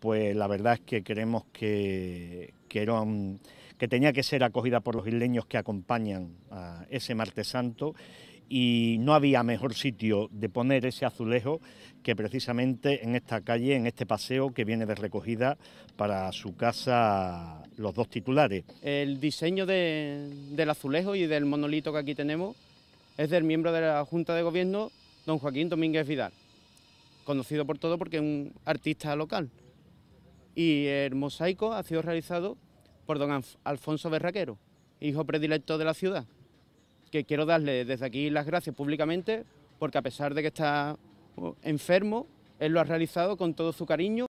pues la verdad es que creemos que, que, que tenía que ser acogida por los isleños que acompañan a ese martes santo y no había mejor sitio de poner ese azulejo que precisamente en esta calle, en este paseo que viene de recogida para su casa los dos titulares. El diseño del azulejo y del monolito que aquí tenemos es del miembro de la Junta de Gobierno, don Joaquín Domínguez Vidal, conocido por todo porque es un artista local y el mosaico ha sido realizado por don Alfonso Berraquero, hijo predilecto de la ciudad, que quiero darle desde aquí las gracias públicamente porque a pesar de que está uh, enfermo, él lo ha realizado con todo su cariño.